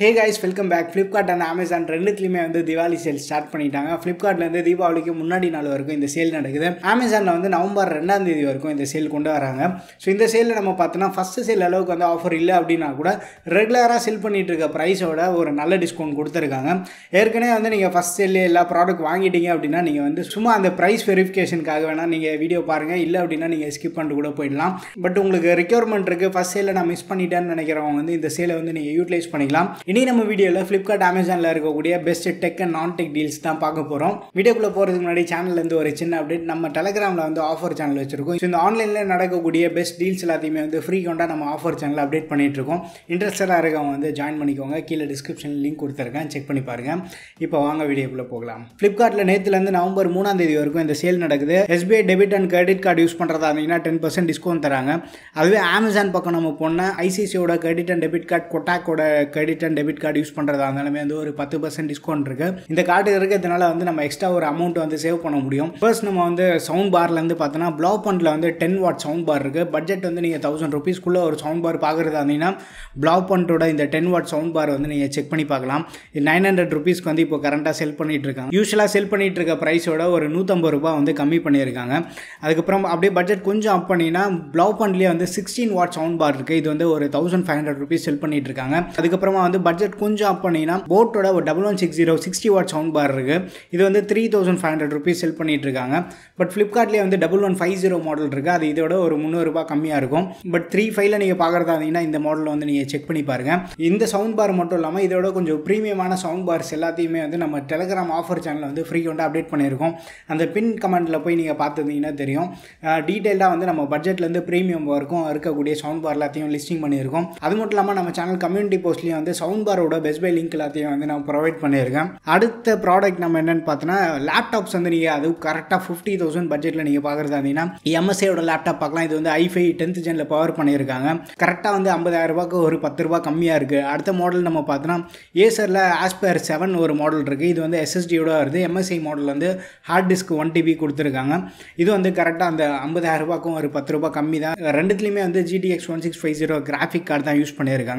hey guys welcome back Flipkart and Amazon ரெண்டுத்துலையுமே வந்து Diwali sale start பண்ணிட்டாங்க ஃப்ளிப்கார்ட்லேருந்து தீபாவளிக்கு முன்னாடி நாள் வரைக்கும் இந்த சேல் நடக்குது அமேசானில் வந்து நவம்பர் ரெண்டாம் தேதி வரைக்கும் இந்த சேல் கொண்டு வராங்க ஸோ இந்த சேலில் நம்ம பார்த்தோன்னா ஃபஸ்ட்டு சேல் அளவுக்கு வந்து ஆஃபர் இல்லை அப்படின்னா கூட ரெகுலராக செல் பண்ணிட்டு இருக்க ப்ரைஸோட ஒரு நல்ல டிஸ்கவுண்ட் கொடுத்துருக்காங்க ஏற்கனவே வந்து நீங்கள் ஃபஸ்ட் சேல்லே எல்லா ப்ராடக்ட் வாங்கிட்டீங்க அப்படின்னா நீங்கள் வந்து சும்மா அந்த ப்ரைஸ் வெரிஃபிகேஷனுக்காக வேணால் நீங்கள் வீடியோ பாருங்கள் இல்லை அப்படின்னா நீங்கள் ஸ்கிப் பண்ணிட்டு கூட போயிடலாம் பட் உங்களுக்கு ரெக்யூர்மெண்ட் இருக்குது ஃபஸ்ட் சேலில் நான் மிஸ் பண்ணிட்டேன்னு நினைக்கிறவங்க வந்து இந்த சேலை வந்து நீங்கள் யூட்டிலைஸ் பண்ணிக்கலாம் இனி நம்ம வீடியோவில் ஃப்ளிப்கார்ட் அமேசானில் இருக்கக்கூடிய best tech and non tech deals தான் பார்க்க போகிறோம் வீடியோக்குள்ளே போகிறதுக்கு முன்னாடி சேனல்லேருந்து ஒரு சின்ன அப்டேட் நம்ம டெலகிராமில் வந்து ஆஃபர் சேனல் வச்சிருக்கோம் இந்த ஆன்லைனில் நடக்கக்கூடிய பெஸ்ட் டீல்ஸ் எல்லாத்தையுமே வந்து ஃப்ரீ கொண்டா நம்ம ஆஃபர் சேனல் அப்டேட் பண்ணிட்டு இருக்கோம் இன்ட்ரெஸ்டடாக இருக்கவங்க வந்து ஜாயின் பண்ணிக்கோங்க கீழே டிஸ்கிரிப்ஷன் லிங்க் கொடுத்துருக்கேன் செக் பண்ணி பாருங்க இப்போ வாங்க வீடியோக்குள்ளே போகலாம் ஃப்ளிப்கார்ட்டில் நேற்றுலேருந்து நவம்பர் மூணாம் தேதி வரைக்கும் இந்த சேல் நடக்குது SBI debit and credit card use பண்ணுறதா இருந்தீங்கன்னா டென் டிஸ்கவுண்ட் தராங்க அதுவே அமேசான் பக்கம் நம்ம போனால் ஐசிசியோட கிரெடிட் அண்ட் டெபிட் கார்டு கொட்டாக்கோட credit and debit card use பண்ணுறதா இருந்தாலுமே வந்து ஒரு பத்து பர்சன்ட் டிஸ்கவுண்ட் இருக்குது இந்த கார்டு இருக்கிறதுனால வந்து நம்ம எக்ஸ்ட்ரா ஒரு அமௌண்ட் வந்து சேவ் பண்ண முடியும் ஃபர்ஸ்ட் நம்ம வந்து சவுண்ட் பார்லேருந்து பார்த்தோன்னா ப்ளாக் பண்டில் வந்து டென் வாட் சவுண்ட் பார் இருக்குது பட்ஜெட் வந்து நீங்கள் தௌசண்ட் ருபீஸ்க்குள்ள ஒரு சவுண்ட் பார் பார்க்குறதா இருந்தீங்கன்னா ப்ளாக் பண்டோட இந்த டென் வாட் சவுண்ட் பார் வந்து நீங்கள் செக் பண்ணி பார்க்கலாம் இது நைன் ஹண்ட்ரட் ருபீஸ்க்கு வந்து இப்போ கரண்ட்டாக செல் பண்ணிகிட்டு இருக்காங்க யூஸ்வலாக செல் பண்ணிட்டு இருக்க ப்ரைஸோட ஒரு நூற்றம்பது ரூபா வந்து கம்மி பண்ணியிருக்காங்க அதுக்கப்புறம் அப்படியே பட்ஜெட் கொஞ்சம் அப் பண்ணினா ப்ளவு பண்ட்லேயே வந்து சிக்ஸ்டீன் வாட் சவுண்ட் பார் இருக்குது இது வந்து ஒரு thousand five hundred rupees sell பண்ணிட்டு இருக்காங்க அதுக்கப்புறமா வந்து பட்ஜெட் கொஞ்சம் அப் பண்ணிங்கன்னா போட்டோட ஒரு double one six zero sixty watt sound bar இருக்குது இது வந்து three thousand five hundred rupees sell பண்ணிட்டுருக்காங்க பட் ஃப்ளிப்கார்ட்லேயே வந்து double one five zero model இருக்குது அது இதோட ஒரு முந்நூறுரூபா கம்மியாக இருக்கும் பட் த்ரீ ஃபைவ்ல நீங்கள் பார்க்குறதா இருந்தீங்கன்னா இந்த மாடலில் வந்து நீங்கள் செக் பண்ணி பாருங்கள் இந்த சவுண்ட் பார் மட்டும் இல்லாமல் இதோட கொஞ்சம் ப்ரீமியமான சவுண்ட் பார்ஸ் எல்லாத்தையுமே வந்து நம்ம டெலகிராம் ஆஃபர் சேனலில் வந்து ஃப்ரீ கொண்டு அப்டேட் பண்ணியிருக்கோம் அந்த பின் கமெண்ட்டில் போய் நீங்கள் பார்த்துருந்தீங்கன்னா தெரியும் டீட்டெயிலாக வந்து நம்ம பட்ஜெட்லேருந்து ப்ரீமியம் வரைக்கும் இருக்கக்கூடிய சவுண்ட் பார் எல்லாத்தையும் லிஸ்டிங் பண்ணியிருக்கோம் அது மட்டும் இல்லாமல் நம்ம சேனல் கம்யூனிட்டி போஸ்ட்லேயும் வந்து சவுண்ட் சவுண்ட் பாரோட பெஸ்ட் பை லிங்க் எல்லாத்தையும் வந்து நான் ப்ரொவைட் பண்ணியிருக்கேன் அடுத்த ப்ராடக்ட் நம்ம என்னென்னு பார்த்தோன்னா லேப்டாப்ஸ் வந்து நீங்கள் அது கரெக்டாக ஃபிஃப்டி தௌசண்ட் பட்ஜெட்டில் நீங்கள் பார்க்குறது அப்படின்னா எம்எஸ்ஏட லேப்டாப் பார்க்கலாம் இது வந்து ஐஃபை டென்த் ஜெனில் பவர் பண்ணியிருக்காங்க கரெக்டாக வந்து ஐம்பதாயிரம் ரூபாய்க்கு ஒரு பத்து ரூபா கம்மியாக இருக்குது அடுத்த மாடல் நம்ம பார்த்தோன்னா ஏசரில் ஆஸ்பயர் செவன் ஒரு மாடல் இருக்குது இது வந்து எஸ்எஸ்டியோட வருது எம்எஸ்ஐ மாடல் வந்து ஹார்ட் டிஸ்க் ஒன் டிபி கொடுத்துருக்காங்க இது வந்து கரெக்டாக அந்த ஐம்பதாயிரம் ரூபாய்க்கும் ஒரு பத்து ரூபா கம்மி தான் ரெண்டுத்துலேயுமே வந்து GTX one six five zero graphic card தான் யூஸ் பண்ணியிருக்காங்க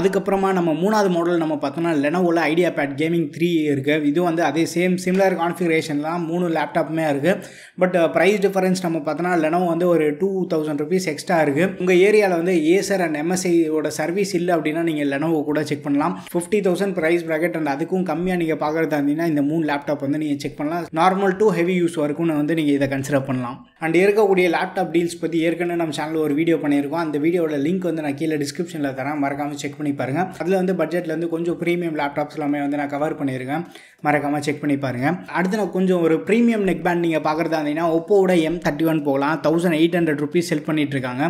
அதுக்கப்புறமா நம்ம மூணாவது மூணாவது மாடல் நம்ம பார்த்தோம்னா லெனோவில் ஐடியா பேட் கேமிங் த்ரீ இருக்குது இது வந்து அதே சேம் சிம்லர் கான்ஃபிகரேஷன்லாம் மூணு லேப்டாப்புமே இருக்குது பட் ப்ரைஸ் டிஃபரன்ஸ் நம்ம பார்த்தோன்னா லெனோ வந்து ஒரு டூ தௌசண்ட் ருபீஸ் எக்ஸ்ட்ரா இருக்குது உங்கள் ஏரியாவில் வந்து ஏசர் அண்ட் எம்எஸ்ஐயோட சர்வீஸ் இல்லை அப்படின்னா நீங்கள் லெனோவை கூட செக் பண்ணலாம் fifty thousand price bracket and அதுக்கும் கம்மியாக நீங்கள் பார்க்குறதா இருந்தீங்கன்னா இந்த மூணு லேப்டாப் வந்து நீங்கள் செக் பண்ணலாம் நார்மல் டூ ஹெவி யூஸ் வரைக்கும் வந்து நீங்கள் இதை கன்சிடர் பண்ணலாம் அண்ட் இருக்கக்கூடிய லேப்டாப் டீல்ஸ் பற்றி ஏற்கனவே நம்ம சேனலில் ஒரு வீடியோ பண்ணியிருக்கோம் அந்த வீடியோட லிங்க் வந்து நான் கீழே டிஸ்கிரிப்ஷனில் தரேன் மறக்காமல் செக் பண்ணி பாருங்கள் அதில் வந்து பட்ஜெட்டில் வந்து கொஞ்சம் ப்ரீமியம் லேப்டாப்ஸ் எல்லாமே வந்து நான் கவர் பண்ணியிருக்கேன் மறக்காமல் செக் பண்ணி பாருங்கள் அடுத்து நான் கொஞ்சம் ஒரு ப்ரீமியம் நெக் பேண்ட் நீங்கள் பார்க்குறதா இருந்தீங்கன்னா ஒப்போவோட எம் தேர்ட்டி ஒன் போகலாம் thousand eight hundred rupees sell இருக்காங்க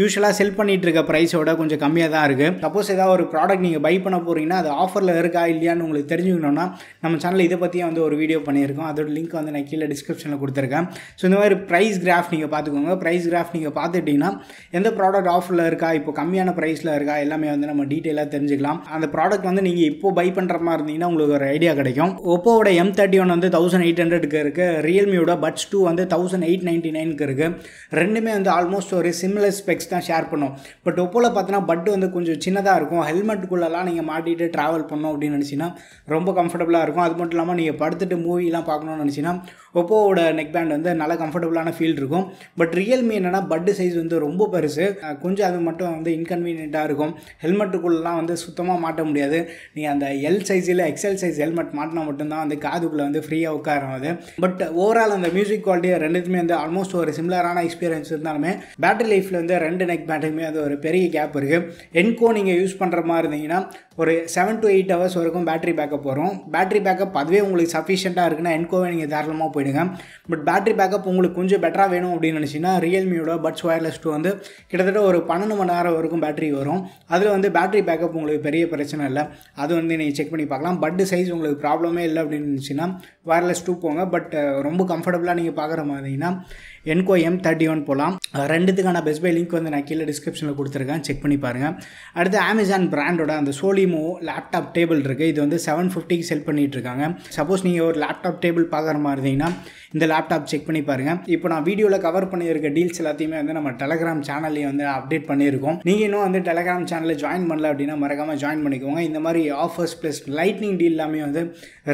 யூஸ்வலாக செல் இருக்க ப்ரைஸோட கொஞ்சம் கம்மியாக தான் இருக்குது சப்போஸ் ஏதாவது ஒரு ப்ராடக்ட் நீங்கள் பை பண்ண போகிறீங்கன்னா அது ஆஃபரில் இருக்கா இல்லையான்னு உங்களுக்கு தெரிஞ்சுக்கணும்னா நம்ம சேனலில் இதை பற்றியும் வந்து ஒரு வீடியோ பண்ணியிருக்கோம் அதோட லிங்க் வந்து நான் கீழே டிஸ்கிரிப்ஷனில் கொடுத்துருக்கேன் ஸோ இந்த மாதிரி ப்ரைஸ் கிராஃப் நீங்கள் பார்த்துக்கோங்க ப்ரைஸ் கிராஃப் நீங்கள் பார்த்துட்டிங்கன்னா எந்த ப்ராடக்ட் ஆஃபரில் இருக்கா இப்போ கம்மியான ப்ரைஸில் இருக்கா எல்லாமே வந்து நம்ம டீட்டெயிலாக தெரிஞ்சுக்கலாம் அந்த ப்ராடக்ட் வந்து நீங்கள் இப்போ பை பண்ணுற மாதிரி இருந்தீங்கன்னா உங்களுக்கு ஒரு ஐடியா கிடைக்கும் ஒப்போவோட எம் தேர்ட்டி ஒன் வந்து தௌசண்ட் எயிட் ஹண்ட்ரடுக்கு இருக்குது ரியல்மியோட பட்ஸ் டூ வந்து தௌசண்ட் எயிட் நைன்ட்டி நைனுக்கு இருக்குது ரெண்டுமே வந்து ஆல்மோஸ்ட் ஒரு சிமிலர் ஸ்பெக்ஸ் தான் ஷேர் பண்ணும் பட் ஒப்போவில் பார்த்தீங்கன்னா பட் வந்து கொஞ்சம் சின்னதாக இருக்கும் ஹெல்மெட்டுக்குள்ளெல்லாம் நீங்கள் மாட்டிகிட்டு ட்ராவல் பண்ணோம் அப்படின்னு நினச்சிங்கன்னா ரொம்ப கம்ஃபர்டபுளாக இருக்கும் அது மட்டும் இல்லாமல் நீங்கள் படுத்துட்டு மூவிலாம் பார்க்கணும்னு நினச்சிங்கன்னா ஒப்போவோட நெக் பேண்ட் வந்து நல்லா கம்ஃபர்டபுளான ஃபீல் இருக்கும் பட் ரியல்மி என்னென்னா பட்டு சைஸ் வந்து ரொம்ப பெருசு கொஞ்சம் அது மட்டும் வந்து இன்கன்வீனியண்ட்டாக இருக்கும் ஹெல்மெட்டுக்குள்ளெலாம் வந்து சுத்தமாக மாட்ட முடியாது நீங்கள் அந்த எல் சைஸில் எக்ஸ்எல் சைஸ் ஹெல்மெட் மாட்டினா மட்டும்தான் வந்து காதுக்குள்ளே வந்து ஃப்ரீயாக உட்காரும் அது பட் ஓவரால் அந்த மியூசிக் குவாலிட்டி ரெண்டுத்துமே வந்து ஆல்மோஸ்ட் ஒரு சிம்லரான எக்ஸ்பீரியன்ஸ் இருந்தாலுமே பேட்டரி லைஃப்பில் வந்து ரெண்டு நெக் பேண்டுக்குமே அது ஒரு பெரிய கேப் இருக்குது என்கோ நீங்கள் யூஸ் பண்ணுற மாதிரி இருந்தீங்கன்னா ஒரு செவன் டு எயிட் ஹவர்ஸ் வரைக்கும் பேட்ரி பேக்கப் வரும் பேட்ரி பேக்கப் அதுவே உங்களுக்கு சஃபிஷியண்ட்டாக இருக்குன்னா என்கோவை நீங்கள் தாராளமாக போயிடுங்க பட் பேட்ரி பேக்கப் உங்களுக்கு கொஞ்சம் பெட்டராக வேணும் அப்படின்னு நினச்சிங்கன்னா ரியல்மியோட பட்ஸ் ஒயர்லெஸ் டூ வந்து கிட்டத்தட்ட ஒரு பன்னெண்டு மணி நேரம் வரைக்கும் பேட்ரி வரும் அதில் வந்து பேட்ரி பேக்கப் உங்களுக்கு பெரிய பிரச்சனை இல்லை அது வந்து நீங்கள் செக் பண்ணி பார்க்கலாம் பட்டு சைஸ் உங்களுக்கு ப்ராப்ளமே இல்லை அப்படின்னு இருந்துச்சுன்னா ஒயர்லெஸ் டூ போங்க பட் ரொம்ப கம்ஃபர்டபுளாக நீங்கள் பார்க்குற மாதிரிங்கன்னா என்கோ எம் தேர்ட்டி ஒன் போகலாம் ரெண்டுத்துக்கான பெஸ்ட் பை லிங்க் வந்து நான் கீழே டிஸ்கிரிப்ஷனில் கொடுத்துருக்கேன் செக் பண்ணி பாருங்கள் அடுத்து அமேசான் பிராண்டோட அந்த சோலிமோ லேப்டாப் டேபிள் இருக்குது இது வந்து செவன் ஃபிஃப்டிக்கு செல் பண்ணிகிட்டு இருக்காங்க சப்போஸ் நீங்கள் ஒரு லேப்டாப் டேபிள் பார்க்குற மாதிரி இருந்தீங்கன்னா இந்த லேப்டாப் செக் பண்ணி பாருங்கள் இப்போ நான் வீடியோவில் கவர் பண்ணியிருக்க டீல்ஸ் எல்லாத்தையுமே வந்து நம்ம டெலகிராம் சேனல்லையே வந்து அப்டேட் பண்ணியிருக்கோம் நீங்கள் இன்னும் வந்து டெலகிராம் சேனலில் ஜாயின் பண்ணல அப்படின்னா மறக்காமல் ஜாயின் பண்ணிக்கோங்க இந்த மாதிரி ஆஃபர்ஸ் ப்ளஸ் லைட்னிங் டீல் எல்லாமே வந்து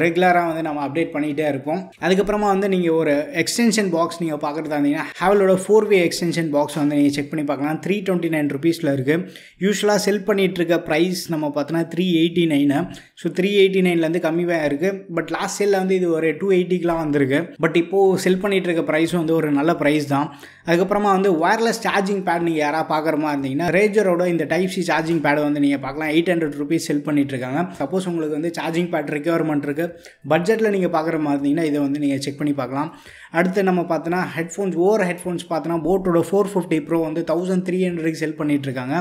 ரெகுலராக வந்து நம்ம அப்டேட் பண்ணிகிட்டே இருப்போம் அதுக்கப்புறமா வந்து நீங்கள் ஒரு எக்ஸ்டென்ஷன் பாக்ஸ் நீங்கள் பார்க்குறதா பார்த்தீங்கன்னா ஹேவலோட ஃபோர் வே எக்ஸ்டென்ஷன் பாக்ஸ் வந்து நீங்கள் செக் பண்ணி பார்க்கலாம் த்ரீ டுவெண்ட்டி நைன் ருபீஸில் இருக்குது யூஸ்வலாக செல் பண்ணிகிட்ருக்க ப்ரைஸ் நம்ம பார்த்தோன்னா three eighty nine so three eighty நைன்லேருந்து கம்மியாக இருக்குது பட் லாஸ்ட் சேலில் வந்து இது ஒரு டூ எயிட்டிக்கெலாம் வந்திருக்கு பட் இப்போது செல் பண்ணிகிட்ருக்க ப்ரைஸும் வந்து ஒரு நல்ல ப்ரைஸ் தான் அதுக்கப்புறமா வந்து ஒயர்லெஸ் சார்ஜிங் பேட் நீங்கள் யாராக பார்க்குற மாதிரி இருந்தீங்கன்னா ரேஜரோட இந்த டைப் சி சார்ஜிங் பேடை வந்து நீங்கள் பார்க்கலாம் எயிட் ஹண்ட்ரட் ருபீஸ் செல் பண்ணிட்டுருக்காங்க சப்போஸ் உங்களுக்கு வந்து சார்ஜிங் பேட் ரெக்யர்மெண்ட் இருக்குது பட்ஜெட்டில் நீங்கள் பார்க்குற மாதிரி இருந்தீங்கன்னா இதை வந்து நீங்கள் செக் பண்ணி பார்க்கலாம் அடுத்து நம்ம பார்த்தோன்னா ஹெட்ஃபோன் ஹெட்ஃபோன்ஸ் ஓவர் ஹெட்ஃபோன்ஸ் பார்த்தோன்னா போட்டோட ஃபோர் ஃபிஃப்டி ப்ரோ வந்து தௌசண்ட் த்ரீ ஹண்ட்ரடுக்கு செல் பண்ணிகிட்ருக்காங்க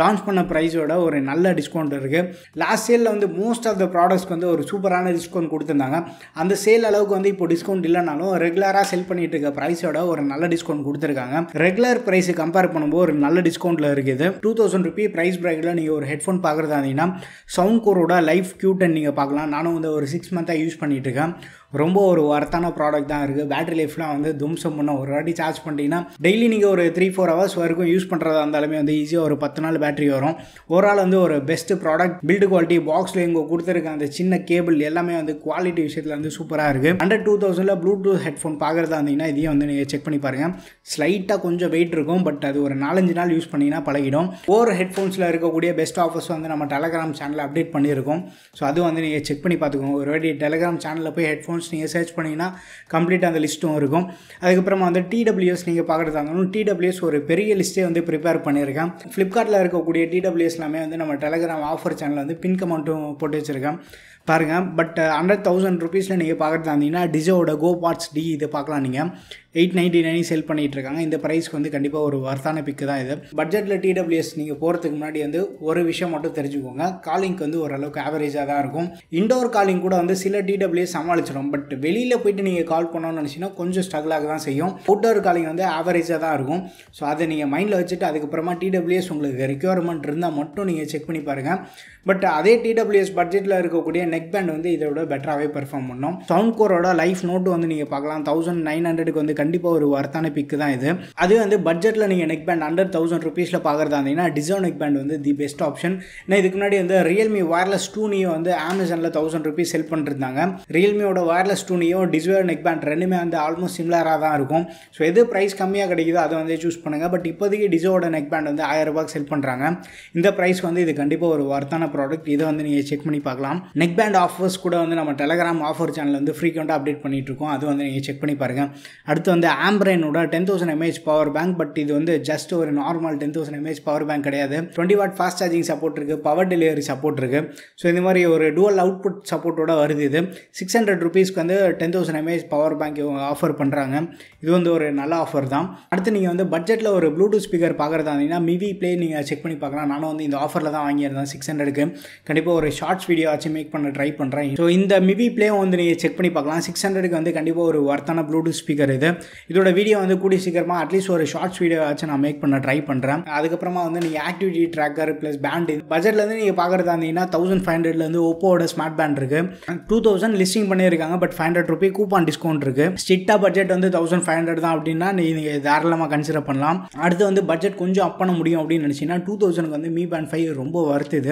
லான்ச் பண்ண ப்ரைஸோட ஒரு நல்ல டிஸ்கவுண்ட் இருக்குது லாஸ்ட் சேலில் வந்து மோஸ்ட் ஆஃப் த ப்ராடக்ட்ஸ்க்கு வந்து ஒரு சூப்பரான டிஸ்கவுண்ட் கொடுத்துருந்தாங்க அந்த சேல் அளவுக்கு வந்து இப்போ டிஸ்கவுண்ட் இல்லைனாலும் ரெகுலராக செல் பண்ணிட்டு இருக்க ப்ரைஸோட ஒரு நல்ல டிஸ்கவுண்ட் கொடுத்துருக்காங்க ரெகுலர் ப்ரைஸை கம்பேர் பண்ணும்போது ஒரு நல்ல டிஸ்கவுண்ட்டில் இருக்குது டூ தௌசண்ட் ருபி ப்ரைஸ் ப்ராக்கெட்டில் நீங்கள் ஒரு ஹெட்ஃபோன் பார்க்குறதா இருந்தீங்கன்னா சவுண்ட் கோரோட லைஃப் க்யூட்டன் நீங்கள் பார்க்கலாம் நானும் வந்து ஒரு சிக்ஸ் மந்த்தாக யூஸ் பண்ணிகிட்டு இருக்கேன் ரொம்ப ஒரு ஒர்த்தான ப்ராடக்ட் தான் இருக்குது பேட்டரி லைஃப்லாம் வந்து தும்சம் பண்ண ஒரு வாட்டி சார்ஜ் பண்ணிட்டீங்கன்னா டெய்லி நீங்கள் ஒரு த்ரீ ஃபோர் ஹவர்ஸ் வரைக்கும் யூஸ் பண்ணுறதா இருந்தாலுமே வந்து ஈஸியாக ஒரு பத்து நாள் பேட்டரி வரும் ஓவரால் வந்து ஒரு பெஸ்ட்டு ப்ராடக்ட் பில்டு குவாலிட்டி பாக்ஸில் இங்கே கொடுத்துருக்க அந்த சின்ன கேபிள் எல்லாமே வந்து குவாலிட்டி விஷயத்தில் வந்து சூப்பராக இருக்குது ஹண்ட்ரட் டூ தௌசண்டில் ப்ளூடூத் ஹெட்ஃபோன் பார்க்குறதா இருந்தீங்கன்னா இதையும் வந்து நீங்கள் செக் பண்ணி பாருங்கள் ஸ்லைட்டாக கொஞ்சம் வெயிட் இருக்கும் பட் அது ஒரு நாலஞ்சு நாள் யூஸ் பண்ணிங்கன்னா பழகிடும் ஓர் ஹெட்ஃபோன்ஸில் இருக்கக்கூடிய பெஸ்ட் ஆஃபர்ஸ் வந்து நம்ம டெலகிராம் சேனலில் அப்டேட் பண்ணியிருக்கோம் ஸோ அதுவும் வந்து நீங்கள் செக் பண்ணி பார்த்துக்கோங்க ஒரு வாட்டி டெலகிராம் சேனலில் போய் ஹெட்ஃபோன்ஸ் நீங்கள் சர்ச் பண்ணிங்கன்னா கம்ப்ளீட் அந்த லிஸ்ட்டும் இருக்கும் அதுக்கப்புறமா வந்து டிடபிள்யூஎஸ் நீங்கள் பார்க்குறதா இருந்தாலும் டிடபிள்யூஎஸ் ஒரு பெரிய லிஸ்ட்டே வந்து ப்ரிப்பேர் பண்ணியிருக்கேன் ஃப்ளிப்கார்ட்டில் இருக்க இருக்கக்கூடிய டிடபிள்யூஎஸ் எல்லாமே வந்து நம்ம டெலகிராம் ஆஃபர் சேனல் வந்து பின் கமெண்ட்டும் போட்டு வச்சுருக்கேன் பாருங்கள் பட் ஹண்ட்ரட் தௌசண்ட் ருபீஸில் நீங்கள் பார்க்குறது இருந்தீங்கன்னா டிஜோட கோ பார்ட்ஸ் டி இது பார்க்கலாம் நீங்கள் எயிட் நைன்ட்டி நைன் செல் பண்ணிகிட்ருக்காங்க இந்த ப்ரைஸ்க்கு வந்து கண்டிப்பாக ஒரு வர்த்தான பிக்கு தான் இது பட்ஜெட்டில் டிடபிள்யூஎஸ் நீங்கள் போகிறதுக்கு முன்னாடி வந்து ஒரு விஷயம் மட்டும் தெரிஞ்சுக்கோங்க காலிங்க்கு வந்து ஓரளவுக்கு ஆவரேஜாக தான் இருக்கும் இண்டோர் காலிங் கூட வந்து சில டிடபிள்யூஎஸ் சமாளிச்சிடும் பட் வெளியில் போயிட்டு நீங்கள் கால் பண்ணணும்னு நினச்சிங்கன்னா கொஞ்சம் ஸ்ட்ரகிளாக தான் செய்யும் அவுட்டோர் காலிங் வந்து ஆவரேஜாக தான் இருக்கும் ஸோ அதை நீங்கள் மைண்டில் வச்சுட்டு அதுக்கப்புறமா டிடபிள்யூஎஸ் உங்களுக்கு ரெக்யூர்மெண்ட் இருந்தால் மட்டும் நீங்கள் செக் பண்ணி பாருங்கள் பட் அதே டிடபிள்யூஎஸ் பட்ஜெட்டில் இருக்கக்கூடிய நெக் பேண்ட் வந்து இதை விட பெட்டராகவே பெர்ஃபார்ம் பண்ணோம் சவுண்ட் கோரோட லைஃப் நோட்டு வந்து நீங்கள் பார்க்கலாம் தௌசண்ட் நைன் ஹண்ட்ரடுக்கு வந்து கண்டிப்பாக ஒரு ஒர்த்தான பிக்கு தான் இது அதே வந்து பட்ஜெட்டில் நீங்கள் நெக் பேண்ட் அண்டர் தௌசண்ட் ருபீஸில் பார்க்குறதா இருந்தீங்கன்னா டிசோ நெக் பேண்ட் வந்து தி பெஸ்ட் ஆப்ஷன் ஏன்னா இதுக்கு முன்னாடி வந்து ரியல்மி வயர்லெஸ் டூனியோ வந்து அமேசானில் தௌசண்ட் ருபீஸ் செல் பண்ணிருந்தாங்க ரியல்மியோட wireless two Neo Dizo neck band ரெண்டுமே வந்து ஆல்மோஸ்ட் சிமிலராக தான் இருக்கும் ஸோ எது ப்ரைஸ் கம்மியாக கிடைக்குதோ அதை வந்து சூஸ் பண்ணுங்கள் பட் இப்போதைக்கு டிசோட நெக் பேண்ட் வந்து ஆயிரம் ரூபாய்க்கு செல் பண்ணுறாங்க இந்த ப்ரைஸ்க்கு வந்து இது கண்டிப்பாக ஒரு ஒர்த்தான ப்ராடக்ட் இதை வந்து நீங்கள் செக் பண்ணி பார்க்கலாம் நெக் அண்ட் ஆஃபர்ஸ் கூட வந்து நம்ம டெலகிராம் ஆஃபர் சேனல் வந்து ஃப்ரீக்வெண்ட்டாக அப்டேட் பண்ணிட்டு இருக்கோம் அது வந்து நீங்கள் செக் பண்ணி பாருங்கள் அடுத்து வந்து ஆம்ப்ரைனோட ten thousand M A H power bank but இது வந்து ஜஸ்ட் ஒரு normal ten thousand M A H power bank கிடையாது twenty watt fast charging support இருக்குது பவர் டெலிவரி சப்போர்ட் இருக்குது ஸோ இந்த மாதிரி ஒரு டூவல் அவுட்புட் சப்போர்ட்டோட வருது இது சிக்ஸ் ஹண்ட்ரட் ருபீஸ்க்கு வந்து ten thousand M A H power bank offer பண்ணுறாங்க இது வந்து ஒரு நல்ல ஆஃபர் தான் அடுத்து நீங்கள் வந்து பட்ஜெட்டில் ஒரு ப்ளூடூத் ஸ்பீக்கர் பார்க்குறதா இருந்தீங்கன்னா மிவி ப்ளே நீங்கள் செக் பண்ணி பார்க்கலாம் நானும் வந்து இந்த ஆஃபரில் தான் வாங்கியிருந்தேன் சிக்ஸ் ஹண்ட்ரடுக்கு கண்டிப்பாக ஒரு ஷார்ட்ஸ் வீடியோ ஆச்சு மேக் பண்ண ட்ரை பண்ணுறேன் ஸோ இந்த மிவி பிளேயும் வந்து நீங்கள் செக் பண்ணி பார்க்கலாம் சிக்ஸ் ஹண்ட்ரடுக்கு வந்து கண்டிப்பாக ஒரு ஒர்த்தான ப்ளூடூத் ஸ்பீக்கர் இது இதோட வீடியோ வந்து கூடிய சீக்கிரமாக அட்லீஸ்ட் ஒரு ஷார்ட்ஸ் வீடியோ ஆச்சு நான் மேக் பண்ண ட்ரை பண்ணுறேன் அதுக்கப்புறமா வந்து நீங்கள் ஆக்டிவிட்டி ட்ராக்கர் ப்ளஸ் பேண்ட் இது பட்ஜெட்லேருந்து நீங்கள் பார்க்குறது இருந்தீங்கன்னா தௌசண்ட் ஃபைவ் ஹண்ட்ரட்லேருந்து ஓப்போட ஸ்மார்ட் பேண்ட் இருக்குது டூ தௌசண்ட் லிஸ்டிங் பண்ணியிருக்காங்க but five hundred rupee coupon discount இருக்குது ஸ்ட்ரிக்டாக பட்ஜெட் வந்து தௌசண்ட் ஃபைவ் ஹண்ட்ரட் தான் அப்படின்னா நீங்கள் தாராளமாக கன்சிடர் பண்ணலாம் அடுத்து வந்து பட்ஜெட் கொஞ்சம் அப் பண்ண முடியும் அப்படின்னு நினச்சிங்கன்னா டூ தௌசண்ட்க்கு வந்து மீ பேண்ட் ஃபைவ் ரொம்ப வருத்துது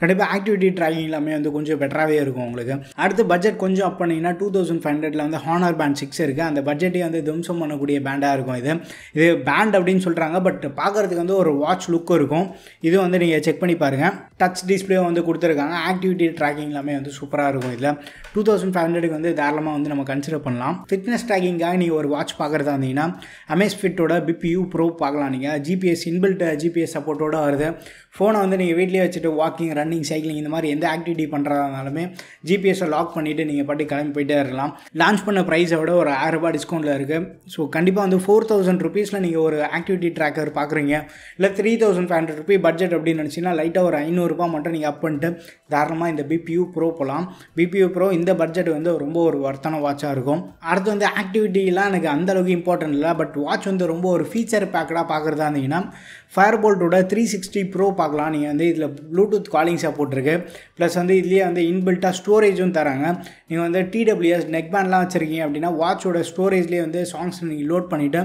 கண்டிப்பாக ஆக்டிவிட்டி ட்ராக்கிங் எல்லாமே வந்து கொஞ்சம் பெட்டராக பெட்டராகவே இருக்கும் உங்களுக்கு அடுத்து பட்ஜெட் கொஞ்சம் அப் பண்ணிங்கன்னா டூ தௌசண்ட் ஃபைவ் ஹண்ட்ரட்ல வந்து ஹானர் பேண்ட் சிக்ஸ் இருக்குது அந்த பட்ஜெட்டே வந்து தும்சம் பண்ணக்கூடிய பேண்டாக இருக்கும் இது இது பேண்ட் அப்படின்னு சொல்கிறாங்க பட் பார்க்குறதுக்கு வந்து ஒரு வாட்ச் லுக் இருக்கும் இது வந்து நீங்கள் செக் பண்ணி பாருங்கள் டச் டிஸ்பிளே வந்து கொடுத்துருக்காங்க ஆக்டிவிட்டி ட்ராக்கிங் எல்லாமே வந்து சூப்பராக இருக்கும் இதில் டூ தௌசண்ட் ஃபைவ் ஹண்ட்ரடுக்கு வந்து தாராளமாக வந்து நம்ம கன்சிடர் பண்ணலாம் ஃபிட்னஸ் ட்ராக்கிங்காக நீங்கள் ஒரு வாட்ச் பார்க்குறதா இருந்தீங்கன்னா அமேஸ் ஃபிட்டோட பிபியூ ப்ரோ பார்க்கலாம் நீங்கள் ஜிபிஎஸ் இன்பில்ட் ஜிபிஎஸ் சப்போர்ட்டோட வருது ஃபோனை வந்து நீங்கள் வீட்லேயே வச்சுட்டு வாக்கிங் ரன்னிங் சைக்கிளிங் இந்த மாதிரி எந்த ஆக்டிவிட்டி பண்ணுறதா இருந்தாலுமே ஜிபிஎஸை லாக் பண்ணிவிட்டு நீங்கள் பாட்டி கிளம்பி போயிட்டே இருக்கலாம் லான்ச் பண்ண ப்ரைஸை விட ஒரு ஆயிரம் ரூபாய் டிஸ்கவுண்ட்டில் இருக்குது ஸோ கண்டிப்பாக வந்து ஃபோர் தௌசண்ட் ருபீஸில் நீங்கள் ஒரு ஆக்டிவிட்டி ட்ராக்கர் பார்க்குறீங்க இல்லை three thousand five hundred rupee budget அப்படின்னு நினச்சிங்கன்னா லைட்டாக ஒரு ஐநூறுரூபா மட்டும் நீங்கள் அப் பண்ணிட்டு தாராளமாக இந்த பிபியூ ப்ரோ போகலாம் பிபியூ ப்ரோ இந்த பட்ஜெட் வந்து ரொம்ப ஒரு வர்த்தன வாட்சாக இருக்கும் அடுத்து வந்து ஆக்டிவிட்டிலாம் எனக்கு அந்தளவுக்கு இம்பார்ட்டன்ட் இல்லை பட் வாட்ச் வந்து ரொம்ப ஒரு ஃபீச்சர் பேக்கடாக பார்க்குறதா இருந்தீங்கன்னா ஃபயர் போல்ட்டோட த்ரீ சிக்ஸ்டி ப்ரோ பார்க்கலாம் நீங்கள் வந்து இதில் ப்ளூடூத் காலிங் சப்போர்ட் இருக்குது ப்ளஸ் வந்து இதுலேயே வந்து இன் இன்பில்ட்டாக ஸ்டோரேஜும் தராங்க நீங்கள் வந்து டிடபிள்யூஎஸ் நெக் பேண்ட்லாம் வச்சுருக்கீங்க அப்படின்னா வாட்சோட ஸ்டோரேஜ்லேயே வந்து சாங்ஸ் நீங்கள் லோட் பண்ணிவிட்டு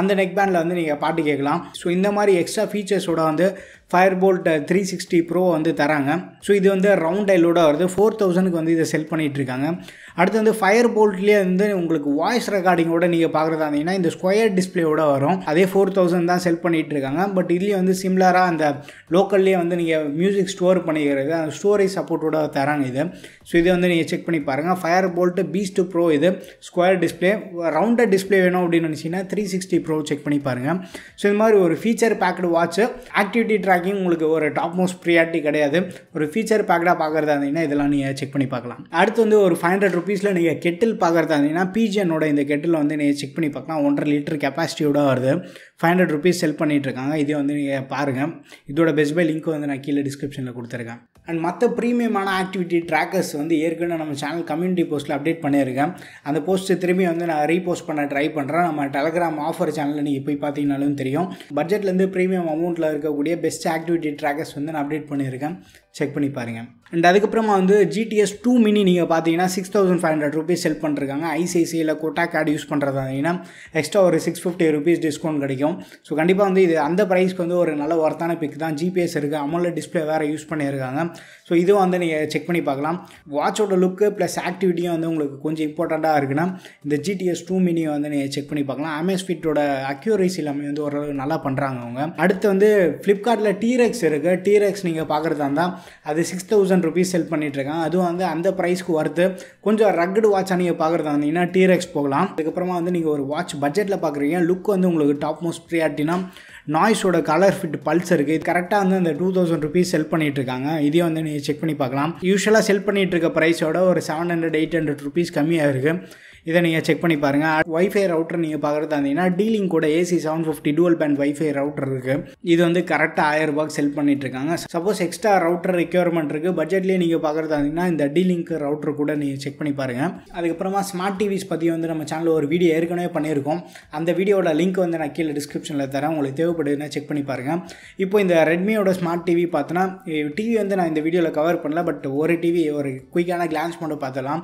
அந்த நெக் பேண்டில் வந்து நீங்கள் பாட்டு கேட்கலாம் ஸோ இந்த மாதிரி எக்ஸ்ட்ரா ஃபீச்சர்ஸோட வந்து fire bolt three sixty pro வந்து தராங்க ஸோ இது வந்து ரவுண்ட் டைலோட வருது ஃபோர் தௌசண்ட்க்கு வந்து இதை செல் பண்ணிகிட்ருக்காங்க அடுத்து வந்து ஃபயர் போல்ட்லேயே வந்து உங்களுக்கு வாய்ஸ் ரெக்கார்டிங்கோட நீங்கள் பார்க்குறதா இருந்தீங்கன்னா இந்த ஸ்கொயர் டிஸ்பிளேவோட வரும் அதே ஃபோர் தௌசண்ட் தான் செல் பண்ணிகிட்டு இருக்காங்க பட் இதுலேயும் வந்து சிம்லராக அந்த லோக்கல்லே வந்து நீங்கள் மியூசிக் ஸ்டோர் பண்ணிக்கிறது அந்த ஸ்டோரேஜ் சப்போர்ட்டோட தராங்க இது ஸோ இதை வந்து நீங்கள் செக் பண்ணி பாருங்கள் fire bolt beast two pro இது ஸ்கொயர் டிஸ்பிளே ரவுண்டட் டிஸ்பிளே வேணும் அப்படின்னு நினச்சிங்கன்னா த்ரீ சிக்ஸ்டி ப்ரோ செக் பண்ணி பாருங்கள் ஸோ இது மாதிரி ஒரு feature packed watch activity track packing உங்களுக்கு ஒரு டாப் மோஸ்ட் ப்ரியாரிட்டி கிடையாது ஒரு ஃபீச்சர் பேக்கடாக பார்க்குறதா இருந்தீங்கன்னா இதெல்லாம் நீங்கள் செக் பண்ணி பார்க்கலாம் அடுத்து வந்து ஒரு ஃபைவ் ஹண்ட்ரட் ருபீஸில் நீங்கள் கெட்டில் பார்க்குறதா இருந்தீங்கன்னா பிஜிஎனோட இந்த கெட்டில் வந்து நீங்கள் செக் பண்ணி பார்க்கலாம் ஒன்றரை லிட்டர் கெப்பாசிட்டியோட வருது ஃபைவ் ஹண்ட்ரட் ருபீஸ் செல் பண்ணிகிட்ருக்காங்க இதே வந்து நீங்கள் பாருங்கள் இதோட பெஸ்ட் பை லிங்க் வந்து நான் கீழே டிஸ்கிரிப்ஷனில் கொடுத்துருக்கேன் அண்ட் மற்ற ப்ரீமியமான ஆக்டிவிட்டி ட்ராக்கர்ஸ் வந்து ஏற்கனவே நம்ம சேனல் கம்யூனிட்டி போஸ்ட்டில் அப்டேட் பண்ணியிருக்கேன் அந்த போஸ்ட்டு திரும்பி வந்து நான் ரீபோஸ்ட் பண்ண ட்ரை பண்ணுறேன் நம்ம டெலகிராம் ஆஃபர் சேனலில் நீங்கள் போய் பார்த்தீங்கனாலும் தெரியும் பட்ஜெட்லேருந்து ப்ரீமியம் அமௌண்ட்டில் இருக்கக்கூடிய பெஸ்ட் ஆக்டிவிட்டி ட்ராக்கர்ஸ் வந்து நான் அப்டேட் பண்ணியிருக்கேன் செக் பண்ணி பாருங்கள் அண்ட் அதுக்கப்புறமா வந்து ஜிடிஎஸ் டூ மினி நீங்கள் பார்த்தீங்கன்னா six thousand five hundred rupees sell பண்ணிருக்காங்க ஐசிஐசியில் கோட்டா கார்டு யூஸ் பண்ணுறதா இருந்தீங்கன்னா எக்ஸ்ட்ரா ஒரு சிக்ஸ் ஃபிஃப்டி ருபீஸ் டிஸ்கவுண்ட் கிடைக்கும் ஸோ கண்டிப்பாக வந்து இது அந்த ப்ரைஸ்க்கு வந்து ஒரு நல்ல ஒர்த்தான பிக் தான் ஜிபிஎஸ் இருக்குது அமௌல டிஸ்பிளே வேறு யூஸ் பண்ணியிருக்காங்க ஸோ இதுவும் வந்து நீங்கள் செக் பண்ணி பார்க்கலாம் வாட்சோட லுக்கு ப்ளஸ் ஆக்டிவிட்டியும் வந்து உங்களுக்கு கொஞ்சம் இம்பார்ட்டண்ட்டாக இருக்குன்னா இந்த ஜிடிஎஸ் டூ மினியை வந்து நீங்கள் செக் பண்ணி பார்க்கலாம் அமேஸ்ஃபிட்டோட அக்யூரேசி எல்லாமே வந்து ஓரளவு நல்லா பண்ணுறாங்க அவங்க அடுத்து வந்து ஃப்ளிப்கார்ட்டில் டீரெக்ஸ் இருக்குது டீரெக்ஸ் நீங்கள் பார்க்குறதா இருந்தால் அது சிக்ஸ் தௌசண்ட் ருபீஸ் செல் பண்ணிகிட்ருக்கான் அதுவும் வந்து அந்த ப்ரைஸ்க்கு ஒர்த்து கொஞ்சம் ரக்கடு வாட்சாக நீங்கள் பார்க்குறது வந்தீங்கன்னா டீரெக்ஸ் போகலாம் அதுக்கப்புறமா வந்து நீங்கள் ஒரு வாட்ச் பட்ஜெட்டில் பார்க்குறீங்க லுக் வந்து உங்களுக்கு டாப் மோஸ்ட் ப்ரியாரிட்டினா நாய்ஸோட கலர் ஃபிட் பல்ஸ் இருக்குது இது கரெக்டாக வந்து அந்த டூ தௌசண்ட் ருபீஸ் செல் பண்ணிகிட்ருக்காங்க இதையும் வந்து நீங்கள் செக் பண்ணி பார்க்கலாம் யூஸ்வலாக செல் பண்ணிகிட்டு இருக்க ப்ரைஸோட ஒரு seven hundred eight hundred rupees கம்மியாக இருக்குது இதை நீங்கள் செக் பண்ணி பாருங்கள் ஒய்ஃபை ரவுட்டர் நீங்கள் பார்க்குறது இருந்தீங்கன்னா டீலிங் கூட AC seven fifty dual band wifi router இருக்குது இது வந்து கரெக்டாக ஆயிரம் ரூபாய்க்கு செல் பண்ணிட்டு இருக்காங்க சப்போஸ் எக்ஸ்ட்ரா ரவுட்டர் ரெக்யர்மெண்ட் இருக்குது பட்ஜெட்லேயே நீங்கள் பார்க்குறது இருந்தீங்கன்னா இந்த டீலிங்க்கு ரவுட்டர் கூட நீங்கள் செக் பண்ணி பாருங்கள் அதுக்கப்புறமா ஸ்மார்ட் டிவிஸ் பற்றி வந்து நம்ம சேனலில் ஒரு வீடியோ ஏற்கனவே பண்ணியிருக்கோம் அந்த வீடியோட லிங்க் வந்து நான் கீழே டிஸ்கிரிப்ஷனில் தரேன் உங்களுக்கு தேவைப்படுதுன்னா செக் பண்ணி பாருங்கள் இப்போ இந்த ரெட்மியோட ஸ்மார்ட் டிவி பார்த்தோன்னா டிவி வந்து நான் இந்த வீடியோவில் கவர் பண்ணல பட் ஒரு டிவி ஒரு குயிக்கான கிளான்ஸ் மட்டும் பார்த்தலாம்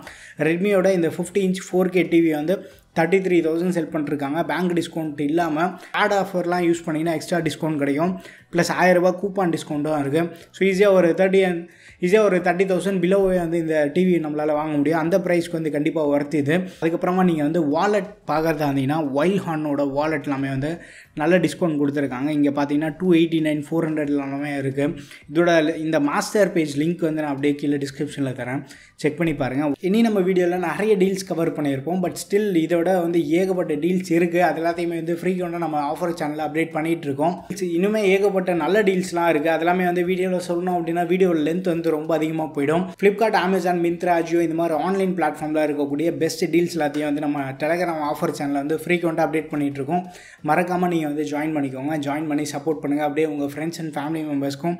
ரெட்மியோட இந்த fifty inch four K TV வந்து தேர்ட்டி த்ரீ தௌசண்ட் செல் பண்ணிருக்காங்க பேங்க் டிஸ்கவுண்ட் இல்லாமல் ஆட் ஆஃபர்லாம் யூஸ் பண்ணிங்கன்னா எக்ஸ்ட்ரா டிஸ்கவுண்ட் கிடைக்கும் ப்ளஸ் ஆயிரரூபா கூப்பான் டிஸ்கவுண்ட்டும் இருக்குது ஸோ ஈஸியாக ஒரு தேர்ட்டி அண்ட் ஈஸியாக ஒரு தேர்ட்டி தௌசண்ட் பிலோவே வந்து இந்த டிவி நம்மளால் வாங்க முடியும் அந்த ப்ரைஸ்க்கு வந்து கண்டிப்பாக ஒர்த் இது அதுக்கப்புறமா நீங்கள் வந்து வாலெட் பார்க்குறதா இருந்தீங்கன்னா ஒய் ஹானோட வாலெட் எல்லாமே வந்து நல்ல டிஸ்கவுண்ட் கொடுத்துருக்காங்க இங்கே பார்த்தீங்கன்னா டூ எயிட்டி நைன் ஃபோர் ஹண்ட்ரட்லாமே இருக்குது இதோட இந்த மாஸ்டர் பேஜ் லிங்க் வந்து நான் அப்படியே கீழே டிஸ்கிரிப்ஷனில் தரேன் செக் பண்ணி பாருங்கள் இனி நம்ம வீடியோவில் நிறைய டீல்ஸ் கவர் பண்ணியிருப்போம் பட் ஸ்டில் இதோட வந்து ஏகப்பட்ட டீல்ஸ் இருக்குது அது எல்லாத்தையுமே வந்து ஃப்ரீ கொண்டு நம்ம ஆஃபர் சேனலில் அப்டேட் பண்ணிகிட்டு இருக்கோம் இன்னுமே ஏகப்பட்ட நல்ல டீல்ஸ்லாம் இருக்குது அதெல்லாமே வந்து வீடியோவில் சொல்லணும் அப்படின்னா வீடியோவில் லென்த் வந்து ரொம்ப அதிகமாக போயிடும் ஃப்ளிப்கார்ட் அமேசான் மிந்த்ரா ஜியோ இந்த மாதிரி ஆன்லைன் பிளாட்ஃபார்மில் இருக்கக்கூடிய பெஸ்ட் டீல்ஸ் எல்லாத்தையும் வந்து நம்ம டெலகிராம் ஆஃபர் சேனலில் வந்து ஃப்ரீக்வெண்ட்டாக அப்டேட் இருக்கோம் மறக்காமல் நீங்கள் சேனலை வந்து ஜாயின் பண்ணிக்கோங்க ஜாயின் பண்ணி சப்போர்ட் பண்ணுங்கள் அப்படியே உங்கள் ஃப்ரெண்ட்ஸ் அண்ட் ஃபேமிலி மெம்பர்ஸ்க்கும்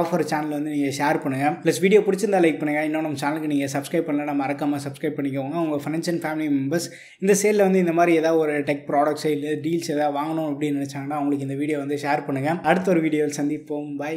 ஆஃபர் சேனல் வந்து நீங்கள் ஷேர் பண்ணுங்கள் ப்ளஸ் வீடியோ பிடிச்சிருந்தா லைக் பண்ணுங்கள் இன்னும் நம்ம சேனலுக்கு நீங்கள் சப்ஸ்கிரைப் பண்ணலாம் மறக்காமல் சப்ஸ்கிரைப் பண்ணிக்கோங்க உங்கள் ஃப்ரெண்ட்ஸ் அண்ட் ஃபேமிலி மெம்பர்ஸ் இந்த சேலில் வந்து இந்த மாதிரி ஏதாவது ஒரு டெக் ப்ராடக்ட்ஸ் இல்லை டீல்ஸ் ஏதாவது வாங்கணும் அப்படின்னு நினச்சாங்கன்னா அவங்களுக்கு இந்த வீடியோ வந்து ஷேர் பண்ணுங்கள் அடுத்த ஒரு வீடியோவில் சந்திப்போம் பை